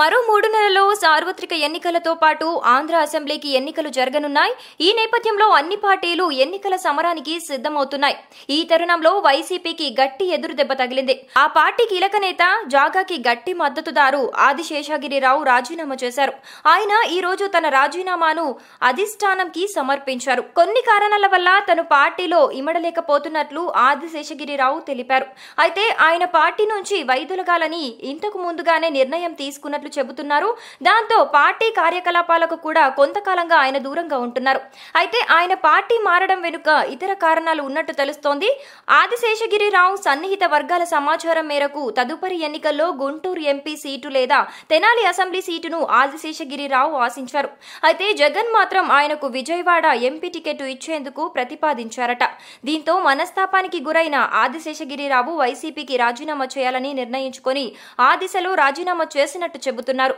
మరో మూడు నెలల్లో సార్వత్రిక ఎన్నికలతో పాటు ఆంధ్ర అసెంబ్లీకి ఎన్నికలు జరగనున్నాయి ఈ నేపథ్యంలో అన్ని పార్టీలు ఎన్నికల సమరానికి సిద్దమవుతున్నాయి ఈ తరుణంలో వైసీపీకి గట్టి ఎదురుదెబ్బ తగిలింది ఆ పార్టీ కీలక నేత జాగాకి గట్టి మద్దతుదారు ఆదిశేషగిరిరావు రాజీనామా చేశారు ఆయన ఈ రోజు తన రాజీనామాను అధిష్టానంకి సమర్పించారు కొన్ని కారణాల వల్ల తను పార్టీలో ఇమడలేకపోతున్నట్లు ఆదిశేషగిరిరావు తెలిపారు అయితే ఆయన పార్టీ నుంచి వైదొలగాలని ఇంతకు ముందుగానే నిర్ణయం తీసుకున్నట్లు చేస్తున్నట్లు చెబుతున్నారు దాంతో పార్టీ కార్యకలాపాలకు కూడా కొంతకాలంగా ఆయన దూరంగా ఉంటున్నారు అయితే ఆయన పార్టీ మారడం వెనుక ఇతర కారణాలు ఉన్నట్టు తెలుస్తోంది ఆదిశేషగిరిరావు సన్నిహిత వర్గాల సమాచారం మేరకు తదుపరి ఎన్నికల్లో గుంటూరు ఎంపీ సీటు లేదా తెనాలి అసెంబ్లీ సీటును ఆదిశేషగిరిరావు ఆశించారు అయితే జగన్ మాత్రం ఆయనకు విజయవాడ ఎంపీ టికెట్ ఇచ్చేందుకు ప్రతిపాదించారట దీంతో మనస్తాపానికి గురైన ఆదిశేషగిరిరావు వైసీపీకి రాజీనామా చేయాలని నిర్ణయించుకుని ఆ దిశలో రాజీనామా చేసినట్టు చెబుతారు చెబుతున్నారు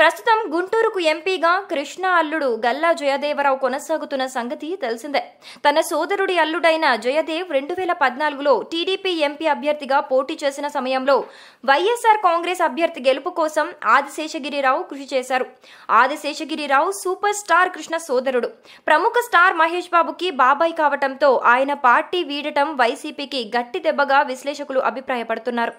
ప్రస్తుతం గుంటూరుకు ఎంపీగా కృష్ణ అల్లుడు గల్లా జయదేవరావు కొనసాగుతున్న సంగతి తెలిసిందే తన సోదరుడి అల్లుడైన జయదేవ్ రెండు వేల పద్నాలుగులో టీడీపీ ఎంపీ అభ్యర్థిగా పోటీ చేసిన సమయంలో వైఎస్ఆర్ కాంగ్రెస్ అభ్యర్థి గెలుపు కోసం ఆదిశేషగిరిరావు కృషి చేశారు ఆదిశేషగిరిరావు సూపర్ స్టార్ కృష్ణ సోదరుడు ప్రముఖ స్టార్ మహేష్ బాబుకి బాబాయ్ కావటంతో ఆయన పార్టీ వీడటం వైసీపీకి గట్టి దెబ్బగా విశ్లేషకులు అభిప్రాయపడుతున్నారు